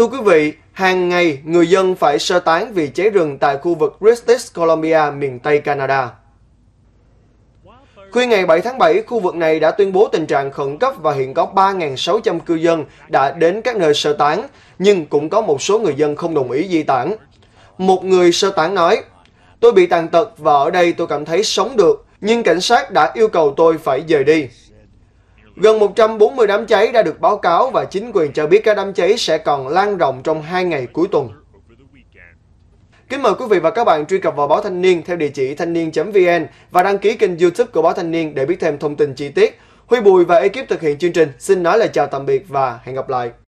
Thưa quý vị, hàng ngày người dân phải sơ tán vì cháy rừng tại khu vực British Columbia, miền Tây Canada. Khuya ngày 7 tháng 7, khu vực này đã tuyên bố tình trạng khẩn cấp và hiện có 3.600 cư dân đã đến các nơi sơ tán, nhưng cũng có một số người dân không đồng ý di tản. Một người sơ tán nói, Tôi bị tàn tật và ở đây tôi cảm thấy sống được, nhưng cảnh sát đã yêu cầu tôi phải rời đi. Gần 140 đám cháy đã được báo cáo và chính quyền cho biết các đám cháy sẽ còn lan rộng trong hai ngày cuối tuần. Kính mời quý vị và các bạn truy cập vào Báo Thanh Niên theo địa chỉ thanh niên.vn và đăng ký kênh youtube của Báo Thanh Niên để biết thêm thông tin chi tiết. Huy Bùi và ekip thực hiện chương trình xin nói lời chào tạm biệt và hẹn gặp lại.